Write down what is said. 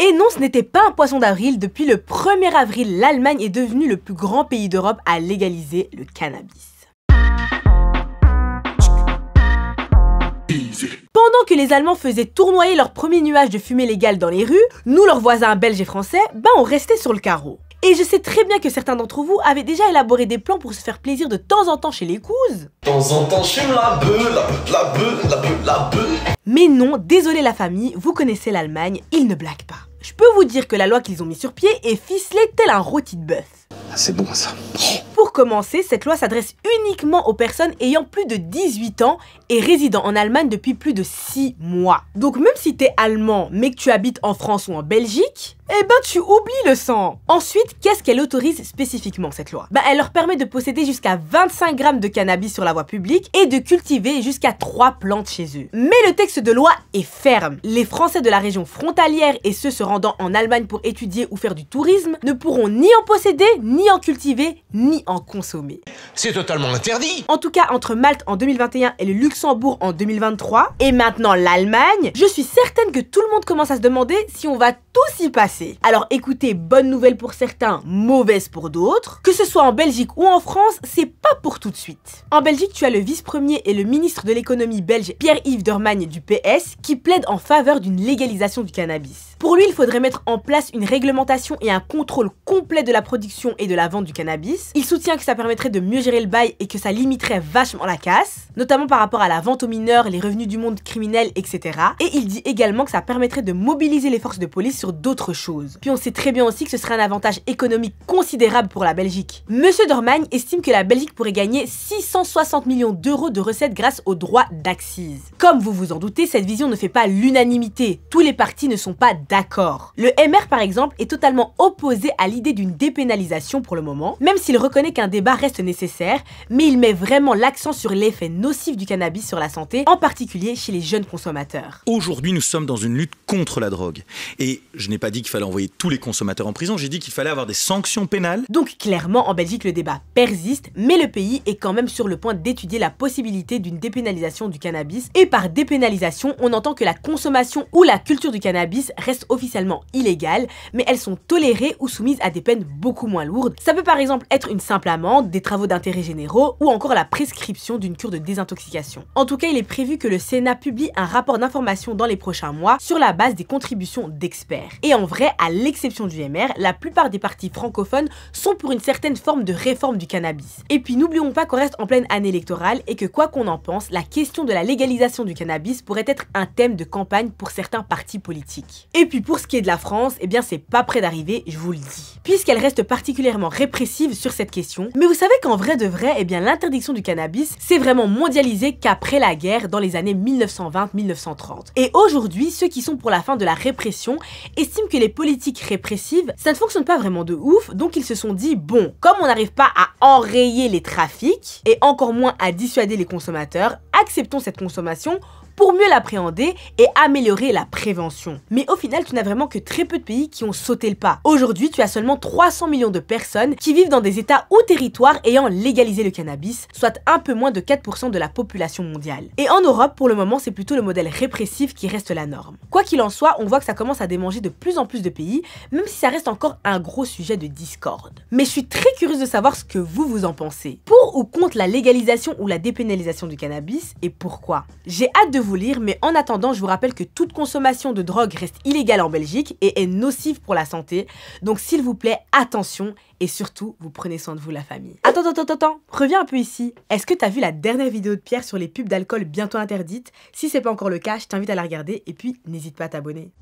Et non, ce n'était pas un poisson d'avril. Depuis le 1er avril, l'Allemagne est devenue le plus grand pays d'Europe à légaliser le cannabis. Pendant que les Allemands faisaient tournoyer leurs premiers nuages de fumée légale dans les rues, nous, leurs voisins belges et français, ben on restait sur le carreau. Et je sais très bien que certains d'entre vous avaient déjà élaboré des plans pour se faire plaisir de temps en temps chez les cousins. De temps en temps chez la la la la Mais non, désolé la famille, vous connaissez l'Allemagne, ils ne blaguent pas. Je peux vous dire que la loi qu'ils ont mis sur pied est ficelée tel un rôti de bœuf. Ah, c'est bon ça. Pour commencer, cette loi s'adresse uniquement aux personnes ayant plus de 18 ans et résidant en Allemagne depuis plus de 6 mois. Donc même si t'es allemand mais que tu habites en France ou en Belgique, eh ben tu oublies le sang Ensuite, qu'est-ce qu'elle autorise spécifiquement cette loi Bah elle leur permet de posséder jusqu'à 25 grammes de cannabis sur la voie publique et de cultiver jusqu'à 3 plantes chez eux. Mais le texte de loi est ferme. Les Français de la région frontalière et ceux se rendant en Allemagne pour étudier ou faire du tourisme ne pourront ni en posséder, ni en cultiver, ni en consommer. C'est totalement interdit En tout cas, entre Malte en 2021 et le Luxembourg en 2023, et maintenant l'Allemagne, je suis certaine que tout le monde commence à se demander si on va tous y passer. Alors écoutez, bonne nouvelle pour certains, mauvaise pour d'autres. Que ce soit en Belgique ou en France, c'est pas pour tout de suite. En Belgique, tu as le vice-premier et le ministre de l'économie belge Pierre-Yves dermagne du PS qui plaide en faveur d'une légalisation du cannabis. Pour lui, il faudrait mettre en place une réglementation et un contrôle complet de la production et de la vente du cannabis. Il soutient que ça permettrait de mieux gérer le bail et que ça limiterait vachement la casse, notamment par rapport à la vente aux mineurs, les revenus du monde criminel, etc. Et il dit également que ça permettrait de mobiliser les forces de police sur d'autres choses puis on sait très bien aussi que ce serait un avantage économique considérable pour la Belgique. Monsieur Dormagne estime que la Belgique pourrait gagner 660 millions d'euros de recettes grâce aux droits d'accise. Comme vous vous en doutez, cette vision ne fait pas l'unanimité. Tous les partis ne sont pas d'accord. Le MR par exemple est totalement opposé à l'idée d'une dépénalisation pour le moment, même s'il reconnaît qu'un débat reste nécessaire, mais il met vraiment l'accent sur l'effet nocif du cannabis sur la santé, en particulier chez les jeunes consommateurs. Aujourd'hui, nous sommes dans une lutte contre la drogue. Et je n'ai pas dit qu'il envoyer tous les consommateurs en prison, j'ai dit qu'il fallait avoir des sanctions pénales. Donc clairement, en Belgique, le débat persiste, mais le pays est quand même sur le point d'étudier la possibilité d'une dépénalisation du cannabis. Et par dépénalisation, on entend que la consommation ou la culture du cannabis reste officiellement illégale, mais elles sont tolérées ou soumises à des peines beaucoup moins lourdes. Ça peut par exemple être une simple amende, des travaux d'intérêt généraux ou encore la prescription d'une cure de désintoxication. En tout cas, il est prévu que le Sénat publie un rapport d'information dans les prochains mois sur la base des contributions d'experts. Et en vrai, à l'exception du MR, la plupart des partis francophones sont pour une certaine forme de réforme du cannabis. Et puis n'oublions pas qu'on reste en pleine année électorale et que quoi qu'on en pense, la question de la légalisation du cannabis pourrait être un thème de campagne pour certains partis politiques. Et puis pour ce qui est de la France, eh bien c'est pas près d'arriver, je vous le dis. Puisqu'elle reste particulièrement répressive sur cette question, mais vous savez qu'en vrai de vrai, eh bien l'interdiction du cannabis s'est vraiment mondialisée qu'après la guerre dans les années 1920-1930. Et aujourd'hui, ceux qui sont pour la fin de la répression estiment que les politiques répressives, ça ne fonctionne pas vraiment de ouf, donc ils se sont dit, bon, comme on n'arrive pas à enrayer les trafics, et encore moins à dissuader les consommateurs, acceptons cette consommation pour mieux l'appréhender et améliorer la prévention. Mais au final, tu n'as vraiment que très peu de pays qui ont sauté le pas. Aujourd'hui, tu as seulement 300 millions de personnes qui vivent dans des États ou territoires ayant légalisé le cannabis, soit un peu moins de 4% de la population mondiale. Et en Europe, pour le moment, c'est plutôt le modèle répressif qui reste la norme. Quoi qu'il en soit, on voit que ça commence à démanger de plus en plus de pays, même si ça reste encore un gros sujet de discorde. Mais je suis très curieuse de savoir ce que vous vous en pensez ou contre la légalisation ou la dépénalisation du cannabis et pourquoi. J'ai hâte de vous lire, mais en attendant, je vous rappelle que toute consommation de drogue reste illégale en Belgique et est nocive pour la santé. Donc s'il vous plaît, attention et surtout, vous prenez soin de vous la famille. Attends, attends, attends, attends, reviens un peu ici. Est-ce que t'as vu la dernière vidéo de Pierre sur les pubs d'alcool bientôt interdites Si c'est pas encore le cas, je t'invite à la regarder et puis n'hésite pas à t'abonner.